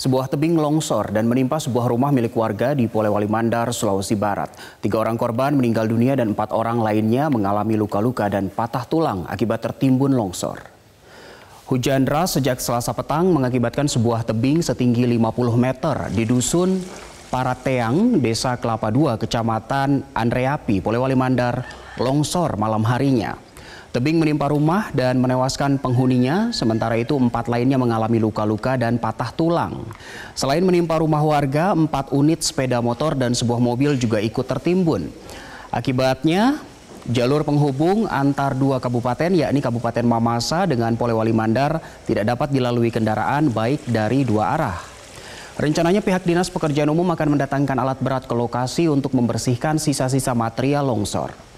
Sebuah tebing longsor dan menimpa sebuah rumah milik warga di Polewali Mandar, Sulawesi Barat. Tiga orang korban meninggal dunia dan empat orang lainnya mengalami luka-luka dan patah tulang akibat tertimbun longsor. Hujan deras sejak selasa petang mengakibatkan sebuah tebing setinggi 50 meter di dusun Parateang, Desa Kelapa II, Kecamatan Andreapi, Polewali Mandar, longsor malam harinya. Tebing menimpa rumah dan menewaskan penghuninya, sementara itu empat lainnya mengalami luka-luka dan patah tulang. Selain menimpa rumah warga, empat unit sepeda motor dan sebuah mobil juga ikut tertimbun. Akibatnya, jalur penghubung antar dua kabupaten, yakni Kabupaten Mamasa dengan Polewali Mandar, tidak dapat dilalui kendaraan baik dari dua arah. Rencananya pihak Dinas Pekerjaan Umum akan mendatangkan alat berat ke lokasi untuk membersihkan sisa-sisa material longsor.